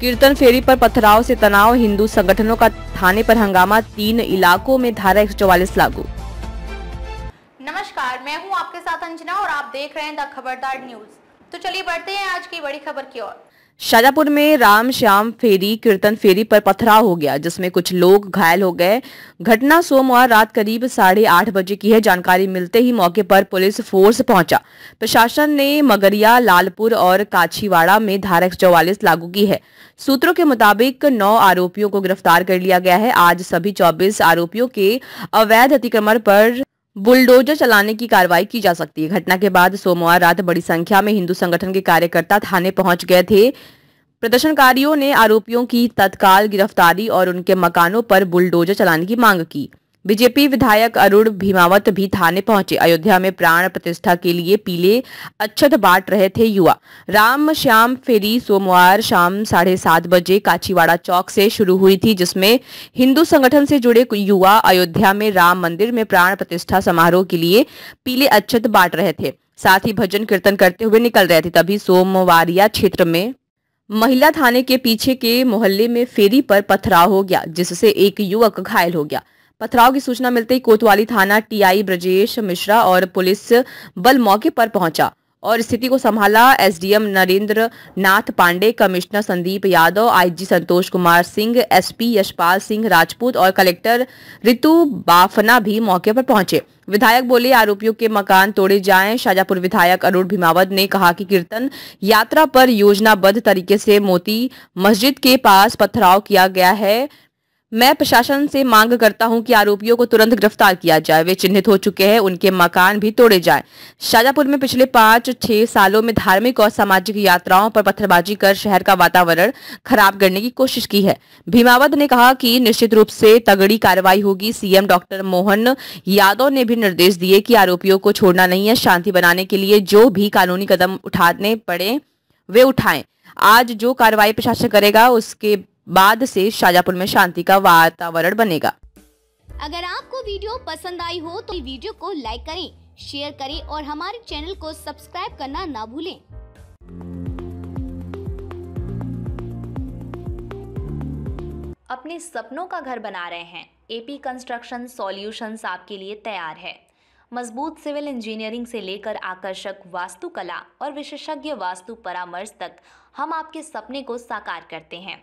कीर्तन फेरी पर पथराव से तनाव हिंदू संगठनों का थाने पर हंगामा तीन इलाकों में धारा एक लागू नमस्कार मैं हूं आपके साथ अंजना और आप देख रहे हैं द खबरदार न्यूज तो चलिए बढ़ते हैं आज की बड़ी खबर की ओर शाजापुर में राम श्याम फेरी कीर्तन फेरी पर पथराव हो गया जिसमें कुछ लोग घायल हो गए घटना सोमवार रात करीब साढ़े आठ बजे की है जानकारी मिलते ही मौके पर पुलिस फोर्स पहुंचा प्रशासन ने मगरिया लालपुर और काछीवाड़ा में धारा चौवालीस लागू की है सूत्रों के मुताबिक नौ आरोपियों को गिरफ्तार कर लिया गया है आज सभी चौबीस आरोपियों के अवैध अतिक्रमण पर बुलडोजर चलाने की कार्रवाई की जा सकती है घटना के बाद सोमवार रात बड़ी संख्या में हिंदू संगठन के कार्यकर्ता थाने पहुंच गए थे प्रदर्शनकारियों ने आरोपियों की तत्काल गिरफ्तारी और उनके मकानों पर बुलडोजर चलाने की मांग की बीजेपी विधायक अरुण भीमावत भी थाने पहुंचे अयोध्या में प्राण प्रतिष्ठा के लिए पीले अच्छत बांट रहे थे युवा राम श्याम फेरी सोमवार शाम साढ़े सात बजे काचीवाड़ा चौक से शुरू हुई थी जिसमें हिंदू संगठन से जुड़े युवा अयोध्या में राम मंदिर में प्राण प्रतिष्ठा समारोह के लिए पीले अच्छत बांट रहे थे साथ ही भजन कीर्तन करते हुए निकल रहे थे तभी सोमवार क्षेत्र में महिला थाने के पीछे के मोहल्ले में फेरी पर पथराव हो गया जिससे एक युवक घायल हो गया पथराव की सूचना मिलते ही कोतवाली थाना टीआई ब्रजेश मिश्रा और पुलिस बल मौके पर पहुंचा और स्थिति को संभाला SDM Narendra Nath Pandey commissioner Sandeep Yadav IG Santosh Kumar Singh SP Yashpal Singh Rajput और कलेक्टर रितु बाफना भी मौके पर पहुंचे विधायक बोले आरोपियों के मकान तोड़े जाएं शाजापुर विधायक अरुण भीमावत ने कहा कि कीर्तन यात्रा पर योजनाबद्ध तरीके से मोती मस्जिद के पास पथराव किया गया है मैं प्रशासन से मांग करता हूं कि आरोपियों को तुरंत गिरफ्तार किया जाए वे चिन्हित हो चुके हैं उनके मकान भी तोड़े जाए शाजापुर में पिछले पांच छह सालों में धार्मिक और सामाजिक यात्राओं पर पत्थरबाजी कर शहर का वातावरण खराब करने की कोशिश की है भीमावत ने कहा कि निश्चित रूप से तगड़ी कार्रवाई होगी सीएम डॉक्टर मोहन यादव ने भी निर्देश दिए कि आरोपियों को छोड़ना नहीं है शांति बनाने के लिए जो भी कानूनी कदम उठाने पड़े वे उठाए आज जो कार्रवाई प्रशासन करेगा उसके बाद से शाजापुर में शांति का वातावरण बनेगा अगर आपको वीडियो पसंद आई हो तो वीडियो को लाइक करें शेयर करें और हमारे चैनल को सब्सक्राइब करना ना भूलें अपने सपनों का घर बना रहे हैं एपी कंस्ट्रक्शन सॉल्यूशंस आपके लिए तैयार है मजबूत सिविल इंजीनियरिंग से लेकर आकर्षक वास्तुकला और विशेषज्ञ वास्तु परामर्श तक हम आपके सपने को साकार करते हैं